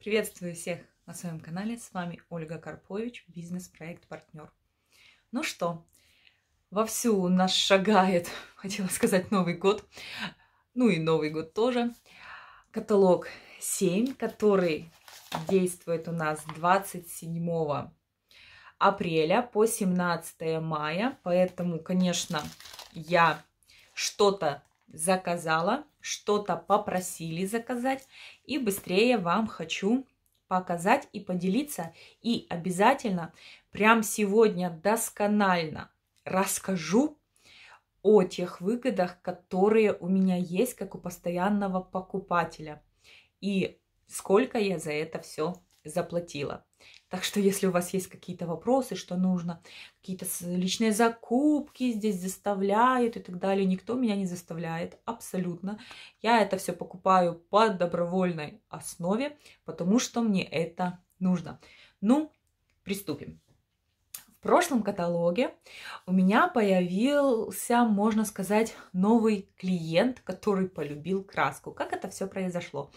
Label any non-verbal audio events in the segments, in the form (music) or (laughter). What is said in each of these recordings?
Приветствую всех на своем канале. С вами Ольга Карпович, бизнес-проект «Партнер». Ну что, вовсю у нас шагает, (laughs) хотела сказать, Новый год. Ну и Новый год тоже. Каталог 7, который действует у нас 27 апреля по 17 мая. Поэтому, конечно, я что-то заказала – что-то попросили заказать. И быстрее вам хочу показать и поделиться. И обязательно прям сегодня досконально расскажу о тех выгодах, которые у меня есть, как у постоянного покупателя. И сколько я за это все заплатила. Так что если у вас есть какие-то вопросы, что нужно, какие-то личные закупки здесь заставляют и так далее, никто меня не заставляет, абсолютно. Я это все покупаю по добровольной основе, потому что мне это нужно. Ну, приступим. В прошлом каталоге у меня появился, можно сказать, новый клиент, который полюбил краску. Как это все произошло?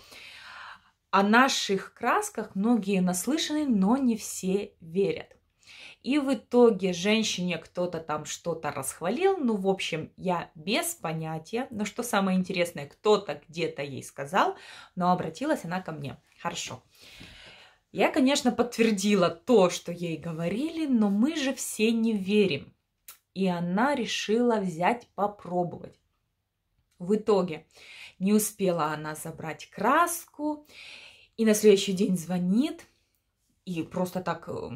О наших красках многие наслышаны, но не все верят. И в итоге женщине кто-то там что-то расхвалил. Ну, в общем, я без понятия. Но что самое интересное, кто-то где-то ей сказал, но обратилась она ко мне. Хорошо. Я, конечно, подтвердила то, что ей говорили, но мы же все не верим. И она решила взять попробовать. В итоге не успела она забрать краску. И на следующий день звонит. И просто так э,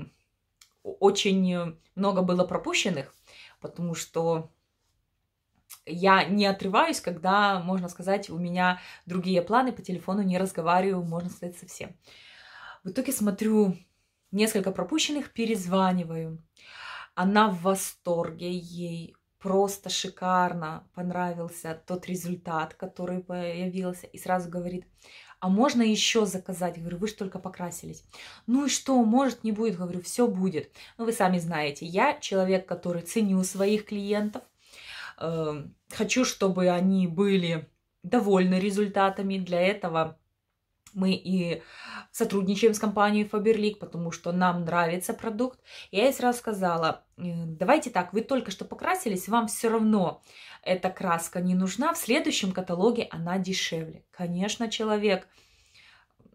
очень э, много было пропущенных, потому что я не отрываюсь, когда, можно сказать, у меня другие планы, по телефону не разговариваю, можно сказать, совсем. В итоге смотрю несколько пропущенных, перезваниваю. Она в восторге, ей просто шикарно понравился тот результат, который появился, и сразу говорит, а можно еще заказать? Я говорю, вы же только покрасились. Ну и что, может не будет? Я говорю, все будет. Ну вы сами знаете, я человек, который ценю своих клиентов, эм, хочу, чтобы они были довольны результатами. Для этого мы и сотрудничаем с компанией Faberlic, потому что нам нравится продукт. я ей сразу сказала, «Э, давайте так, вы только что покрасились, вам все равно эта краска не нужна, в следующем каталоге она дешевле. Конечно, человек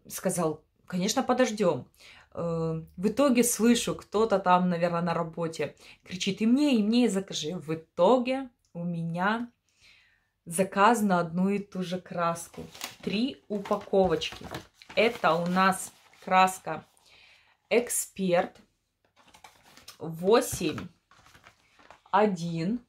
сказал, конечно, подождем. «Э, в итоге слышу, кто-то там, наверное, на работе кричит, и мне, и мне, и закажи. В итоге у меня заказ на одну и ту же краску. Три упаковочки. Это у нас краска Эксперт 8 1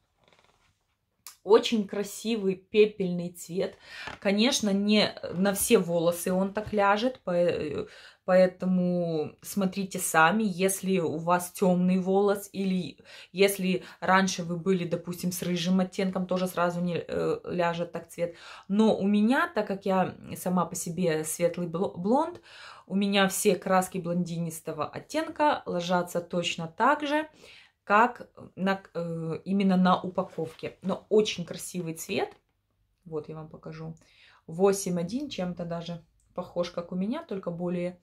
очень красивый пепельный цвет. Конечно, не на все волосы он так ляжет, э, Поэтому смотрите сами, если у вас темный волос или если раньше вы были, допустим, с рыжим оттенком, тоже сразу не э, ляжет так цвет. Но у меня, так как я сама по себе светлый блонд, у меня все краски блондинистого оттенка ложатся точно так же как на, э, именно на упаковке. Но очень красивый цвет. Вот я вам покажу. 8,1 чем-то даже похож, как у меня, только более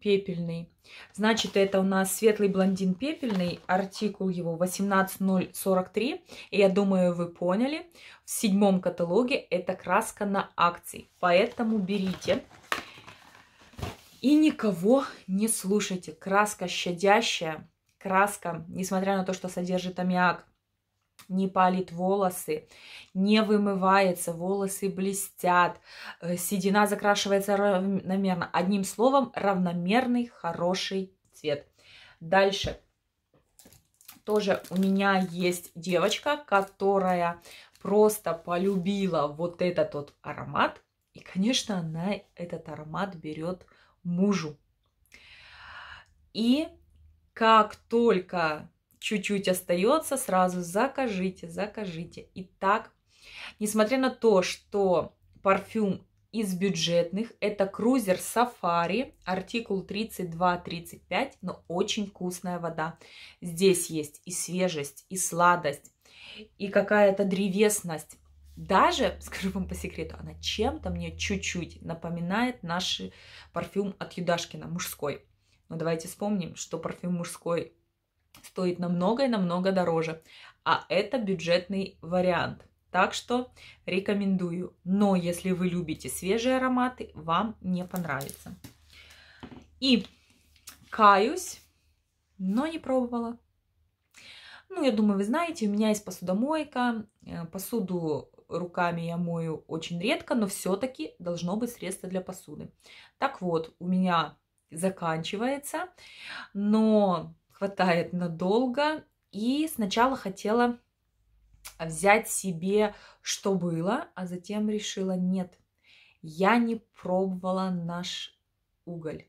пепельный. Значит, это у нас светлый блондин пепельный, артикул его 18043. И я думаю, вы поняли, в седьмом каталоге это краска на акции. Поэтому берите и никого не слушайте. Краска щадящая, краска, несмотря на то, что содержит аммиак, не палит волосы, не вымывается, волосы блестят, э, седина закрашивается равномерно. Одним словом, равномерный хороший цвет. Дальше. Тоже у меня есть девочка, которая просто полюбила вот этот вот аромат. И, конечно, она этот аромат берет мужу. И как только чуть-чуть остается, сразу закажите, закажите. Итак, несмотря на то, что парфюм из бюджетных, это крузер Safari, артикул 32-35, но очень вкусная вода. Здесь есть и свежесть, и сладость, и какая-то древесность. Даже, (laughs) скажу вам по секрету, она чем-то мне чуть-чуть напоминает наш парфюм от Юдашкина, мужской. Но давайте вспомним, что парфюм мужской стоит намного и намного дороже. А это бюджетный вариант. Так что рекомендую. Но если вы любите свежие ароматы, вам не понравится. И каюсь, но не пробовала. Ну, я думаю, вы знаете, у меня есть посудомойка. Э, посуду руками я мою очень редко, но все-таки должно быть средство для посуды. Так вот, у меня заканчивается, но хватает надолго. И сначала хотела взять себе, что было, а затем решила, нет, я не пробовала наш уголь.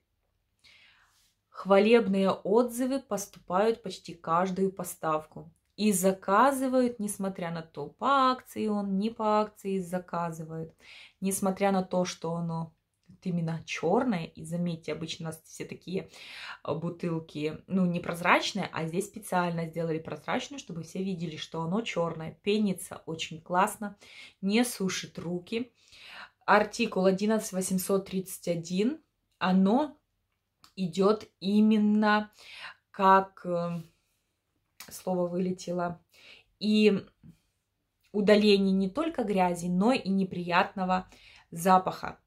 Хвалебные отзывы поступают почти каждую поставку. И заказывают, несмотря на то, по акции он, не по акции заказывают. Несмотря на то, что оно вот именно черная И заметьте, обычно у нас все такие а, бутылки, ну, непрозрачные а здесь специально сделали прозрачную, чтобы все видели, что оно черное. Пенится очень классно, не сушит руки. Артикул 11831, оно идет именно как э, слово вылетело, и удаление не только грязи, но и неприятного запаха.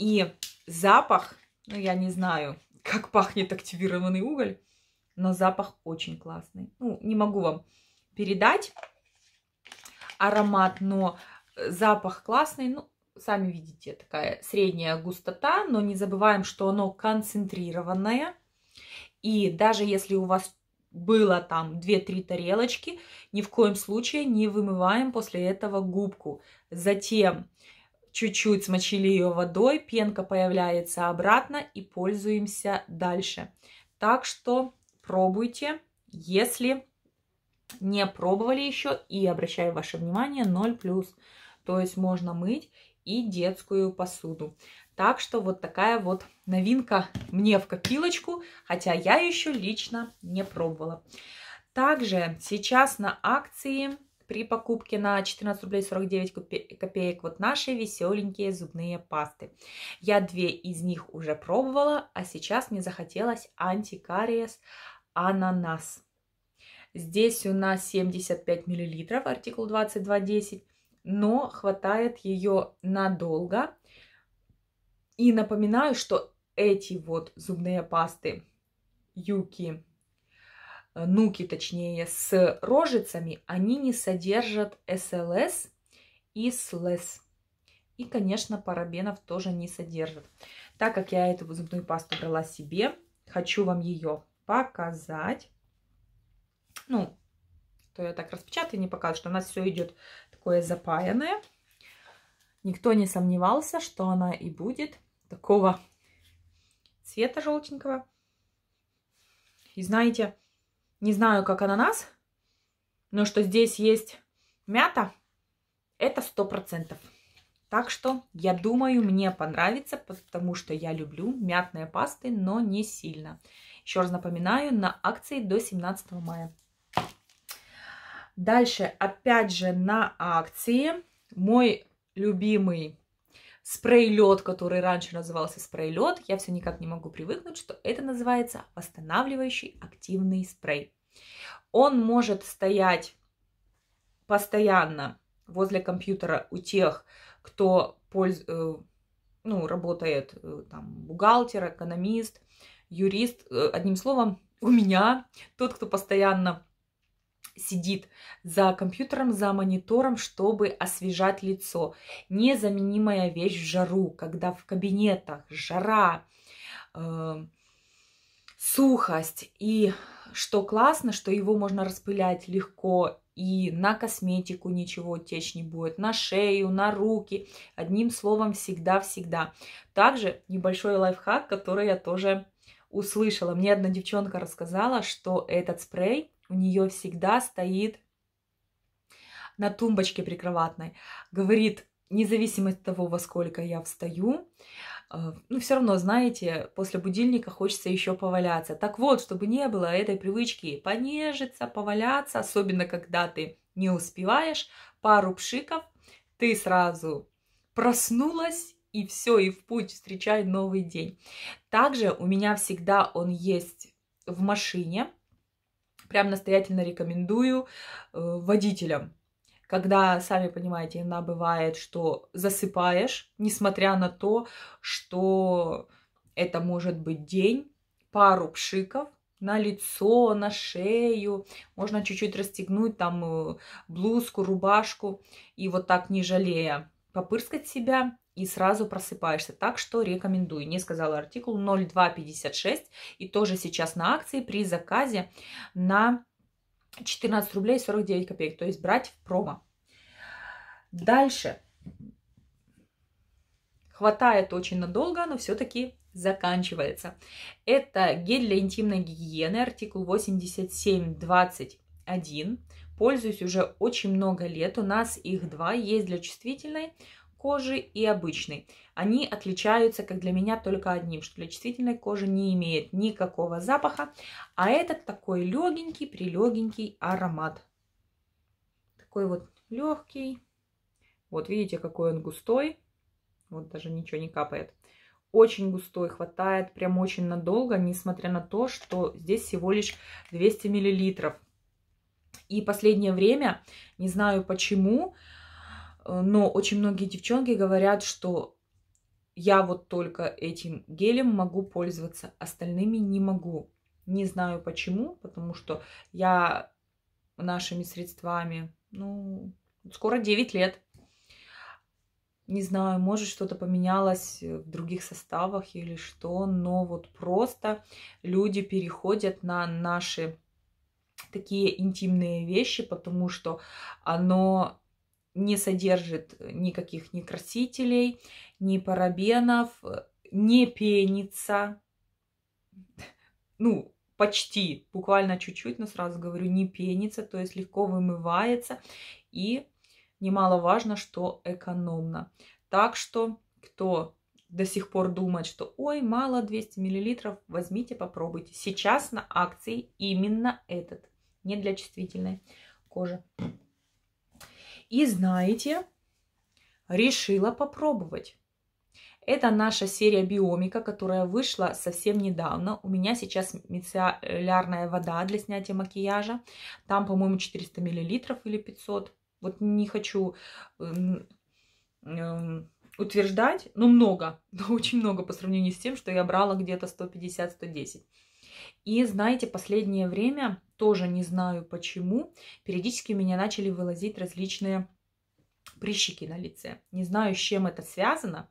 И запах, ну я не знаю, как пахнет активированный уголь, но запах очень классный. Ну, не могу вам передать аромат, но э, запах классный. Ну, сами видите, такая средняя густота, но не забываем, что оно концентрированное. И даже если у вас было там 2-3 тарелочки, ни в коем случае не вымываем после этого губку. Затем чуть-чуть смочили ее водой, пенка появляется обратно и пользуемся дальше. Так что пробуйте, если не пробовали еще и обращаю ваше внимание 0 плюс. То есть можно мыть и детскую посуду. Так что вот такая вот новинка мне в копилочку, хотя я еще лично не пробовала. Также сейчас на акции при покупке на 14 рублей 49 копеек вот наши веселенькие зубные пасты. Я две из них уже пробовала, а сейчас мне захотелось антикариес ананас. Здесь у нас 75 миллилитров артикул 2210, но хватает ее надолго. И напоминаю, что эти вот зубные пасты Юки Э, нуки, точнее, с рожицами, они не содержат СЛС и СЛС. И, конечно, парабенов тоже не содержат. Так как я эту зубную пасту брала себе, хочу вам ее показать. Ну, то я так распечатаю, не показываю, что у нас все идет такое запаянное. Никто не сомневался, что она и будет такого цвета желтенького. И знаете, не знаю, как ананас, но что здесь есть мята, это сто процентов. Так что, я думаю, мне понравится, потому что я люблю мятные пасты, но не сильно. Еще раз напоминаю, на акции до 17 мая. Дальше, опять же, на акции мой любимый спрей-лед, который раньше назывался спрей-лед, я все никак не могу привыкнуть, что это называется восстанавливающий активный спрей. Он может стоять постоянно возле компьютера у тех, кто польз... Э, ну, работает э, там, бухгалтер, экономист, юрист, э, одним словом, у меня, тот, кто постоянно сидит за компьютером, за монитором, чтобы освежать лицо. Незаменимая вещь в жару, когда в кабинетах жара, э, сухость. И что классно, что его можно распылять легко и на косметику ничего течь не будет, на шею, на руки. Одним словом, всегда-всегда. Также небольшой лайфхак, который я тоже услышала. Мне одна девчонка рассказала, что этот спрей у нее всегда стоит на тумбочке прикроватной. Говорит, независимо от того, во сколько я встаю, э, ну, все равно, знаете, после будильника хочется еще поваляться. Так вот, чтобы не было этой привычки понежиться, поваляться, особенно когда ты не успеваешь, пару пшиков, ты сразу проснулась и все, и в путь, встречай новый день. Также у меня всегда он есть в машине, прям настоятельно рекомендую э, водителям. Когда, сами понимаете, иногда бывает, что засыпаешь, несмотря на то, что это может быть день, пару пшиков, на лицо, на шею, можно чуть-чуть расстегнуть там э, блузку, рубашку и вот так не жалея попырскать себя, и сразу просыпаешься. Так что рекомендую. Не сказала артикул 0256 и тоже сейчас на акции при заказе на 14 рублей 49 копеек. То есть брать в промо. Дальше. Хватает очень надолго, но все-таки заканчивается. Это гель для интимной гигиены, артикул 8721. Пользуюсь уже очень много лет, у нас их два, есть для чувствительной, кожи и обычной. Они отличаются, как для меня, только одним, что для чувствительной кожи не имеет никакого запаха, а этот такой легенький, прилегенький аромат. Такой вот легкий. Вот видите, какой он густой. Вот даже ничего не капает. Очень густой, хватает прям очень надолго, несмотря на то, что здесь всего лишь 200 миллилитров. И последнее время, не знаю почему, Э, но очень многие девчонки говорят, что я вот только этим гелем могу пользоваться, остальными не могу. Не знаю почему, потому что я нашими средствами, ну, скоро 9 лет. Не знаю, может что-то поменялось э, в других составах или что, но вот просто люди переходят на наши такие интимные вещи, потому что оно не содержит никаких ни красителей, ни парабенов, не пенится. Ну, почти, буквально чуть-чуть, но сразу говорю, не пенится, то есть легко вымывается и немаловажно, что экономно. Так что, кто до сих пор думает, что ой, мало 200 мл, возьмите, попробуйте. Сейчас на акции именно этот, не для чувствительной кожи. И знаете, решила попробовать. Это наша серия биомика, которая вышла совсем недавно. У меня сейчас мицеллярная вода для снятия макияжа. Там, по-моему, 400 мл или 500. Вот не хочу эм, эм, утверждать, но много, (laughs) но очень много по сравнению с тем, что я брала где-то 150-110. И знаете, последнее время, тоже не знаю почему, периодически у меня начали вылазить различные прыщики на лице. Не знаю, с чем это связано,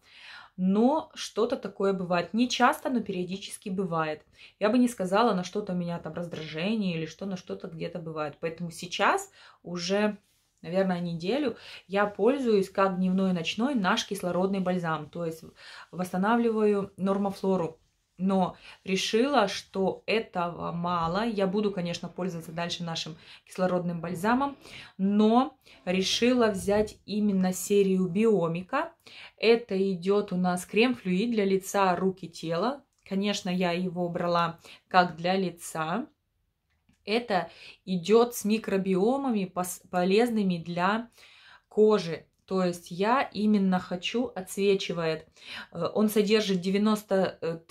но что-то такое бывает. Не часто, но периодически бывает. Я бы не сказала, на что-то у меня там раздражение или что на что-то где-то бывает. Поэтому сейчас уже наверное, неделю, я пользуюсь как дневной и ночной наш кислородный бальзам. То есть восстанавливаю нормофлору но решила, что этого мало. Я буду, конечно, пользоваться дальше нашим кислородным бальзамом, но решила взять именно серию Биомика. Это идет у нас крем-флюид для лица, руки, тела. Конечно, я его брала как для лица. Это идет с микробиомами полезными для кожи. То есть я именно хочу, отсвечивает. Э, он содержит 93,6,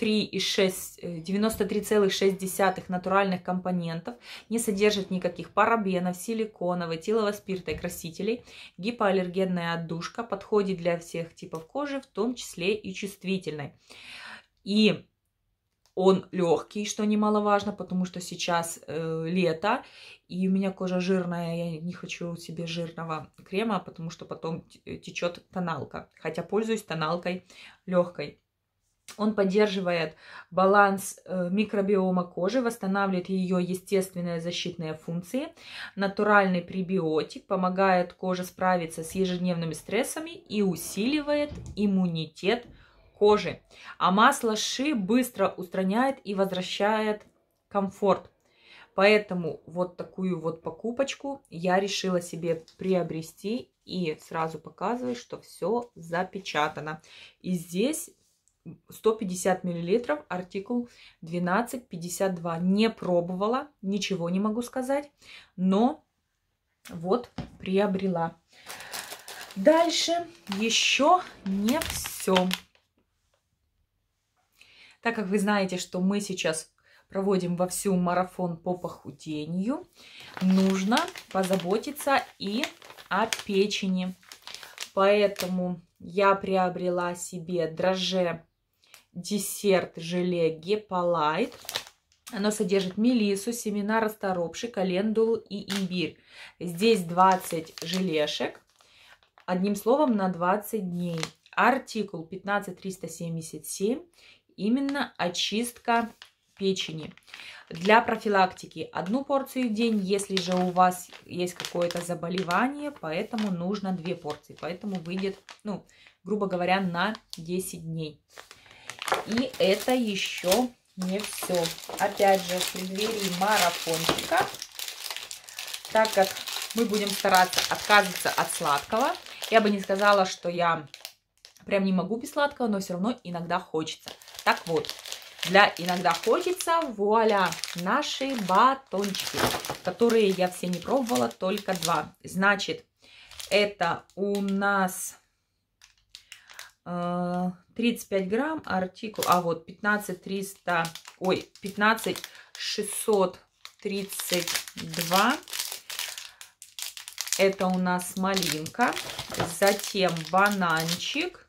93,6 э, натуральных компонентов, не содержит никаких парабенов, силиконов, этилового спирта и красителей. Гипоаллергенная отдушка подходит для всех типов кожи, в том числе и чувствительной. И он легкий, что немаловажно, потому что сейчас э, лето, и у меня кожа жирная, я не хочу себе жирного крема, потому что потом э, течет тоналка. Хотя пользуюсь тоналкой легкой. Он поддерживает баланс э, микробиома кожи, восстанавливает ее естественные защитные функции. Натуральный пребиотик помогает коже справиться с ежедневными стрессами и усиливает иммунитет кожи. А масло ши быстро устраняет и возвращает комфорт. Поэтому вот такую вот покупочку я решила себе приобрести и сразу показываю, что все запечатано. И здесь 150 миллилитров, артикул 1252. Не пробовала, ничего не могу сказать, но вот приобрела. Дальше еще не все. Так как вы знаете, что мы сейчас проводим во всю марафон по похудению, нужно позаботиться и о печени. Поэтому я приобрела себе дрожже десерт желе Гепалайт. Оно содержит мелису, семена расторопши, календулу и имбирь. Здесь 20 желешек. Одним словом, на 20 дней. Артикул 15377 именно очистка печени для профилактики одну порцию в день. Если же у вас есть какое-то заболевание, поэтому нужно две порции. Поэтому выйдет, ну, грубо говоря, на 10 дней. И это еще не все. Опять же, в преддверии марафончика, так как мы будем стараться отказываться от сладкого, я бы не сказала, что я прям не могу без сладкого, но все равно иногда хочется. Так вот, для иногда ходится вуаля, наши батончики, которые я все не пробовала, только два. Значит, это у нас 35 э, грамм, артикул, а вот 15 300, ой, 15 632. Это у нас малинка, затем бананчик,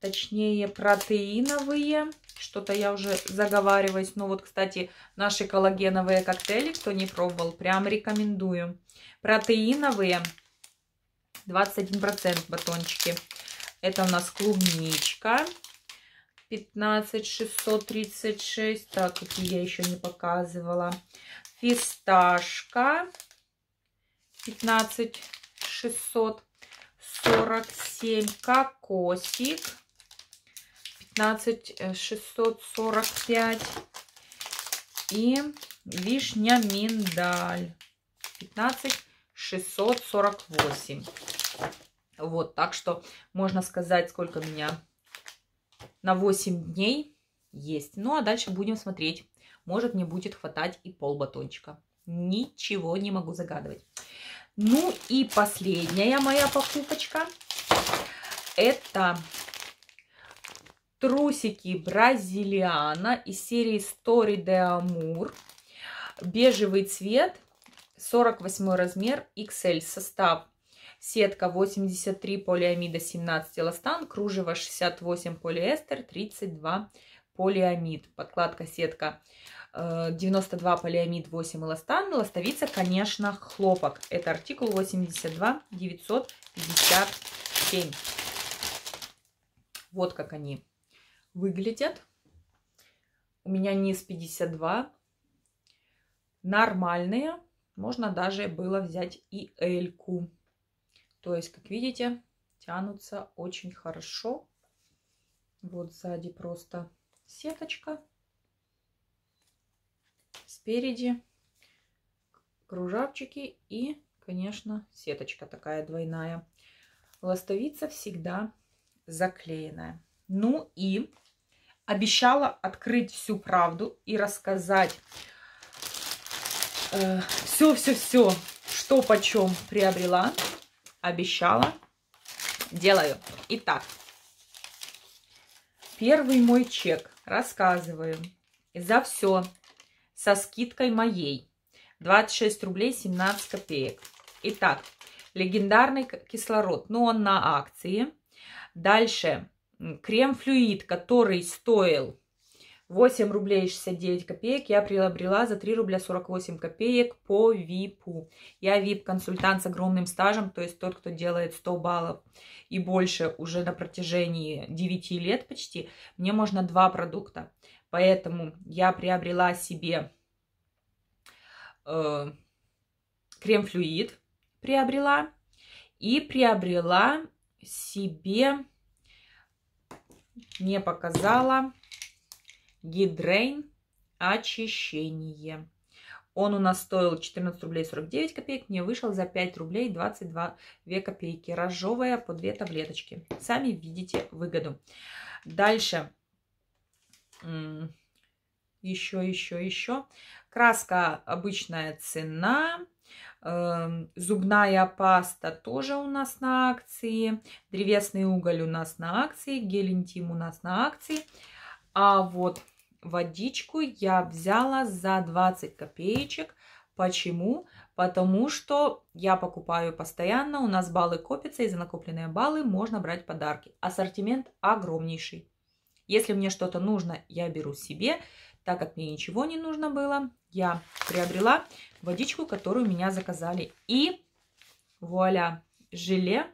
точнее протеиновые. Что-то я уже заговариваюсь. Ну вот, кстати, наши коллагеновые коктейли, кто не пробовал, прям рекомендую. Протеиновые 21% батончики. Это у нас клубничка 15636. Так, какие я еще не показывала. Фисташка 15647. Кокосик 15 645. Э, и вишня миндаль. 15 648. Вот, так что можно сказать, сколько у меня на 8 дней есть. Ну, а дальше будем смотреть. Может, мне будет хватать и пол батончика. Ничего не могу загадывать. Ну и последняя моя покупочка. Это трусики бразилиана из серии Story de Amour. Бежевый цвет, 48 размер, XL состав. Сетка 83 полиамида, 17 эластан, кружево 68 полиэстер, 32 полиамид. Подкладка сетка 92 э, полиамид, 8 эластан. Ластовица, конечно, хлопок. Это артикул 82 957. Вот как они выглядят. У меня низ 52. Нормальные. Можно даже было взять и эльку. То есть, как видите, тянутся очень хорошо. Вот сзади просто сеточка. Спереди кружавчики и, конечно, сеточка такая двойная. Ластовица всегда заклеенная. Ну и обещала открыть всю правду и рассказать все-все-все, э, что почем приобрела, обещала, делаю. Итак, первый мой чек, рассказываю, за все, со скидкой моей, 26 рублей 17 копеек. Итак, легендарный кислород, но он на акции. Дальше крем-флюид, который стоил 8 рублей 69 копеек, я приобрела за 3 рубля 48 копеек по ВИПу. Я ВИП-консультант с огромным стажем, то есть тот, кто делает 100 баллов и больше уже на протяжении 9 лет почти, мне можно два продукта. Поэтому я приобрела себе э, крем-флюид, приобрела, и приобрела себе не показала. Гидрейн очищение. Он у нас стоил 14 рублей 49 копеек, мне вышел за 5 рублей 22 копейки. Рожжовая по 2 таблеточки. Сами видите выгоду. Дальше. Еще, еще, еще. Краска обычная цена. Эм, зубная паста тоже у нас на акции. Древесный уголь у нас на акции. Гелентим у нас на акции. А вот водичку я взяла за 20 копеечек. Почему? Потому что я покупаю постоянно, у нас баллы копятся, и за накопленные баллы можно брать подарки. Ассортимент огромнейший. Если мне что-то нужно, я беру себе. Так как мне ничего не нужно было, я приобрела водичку, которую меня заказали. И вуаля, желе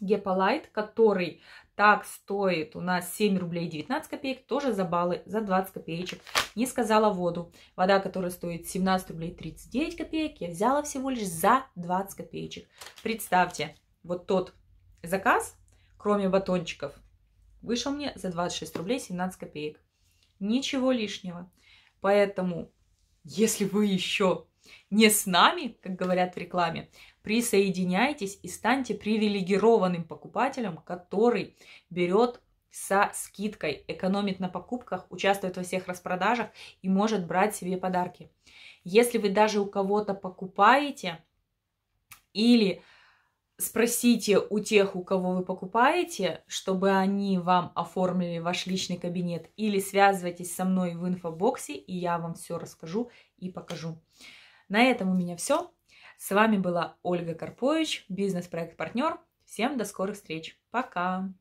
Гепалайт, который так стоит у нас 7 рублей 19 копеек, тоже за баллы, за 20 копеечек. Не сказала воду. Вода, которая стоит 17 рублей 39 копеек, я взяла всего лишь за 20 копеечек. Представьте, вот тот заказ, кроме батончиков, вышел мне за 26 рублей 17 копеек. Ничего лишнего. Поэтому если вы еще не с нами, как говорят в рекламе, присоединяйтесь и станьте привилегированным покупателем, который берет со скидкой, экономит на покупках, участвует во всех распродажах и может брать себе подарки. Если вы даже у кого-то покупаете или спросите у тех, у кого вы покупаете, чтобы они вам оформили ваш личный кабинет, или связывайтесь со мной в инфобоксе, и я вам все расскажу и покажу. На этом у меня все. С вами была Ольга Карпович, бизнес-проект-партнер. Всем до скорых встреч. Пока!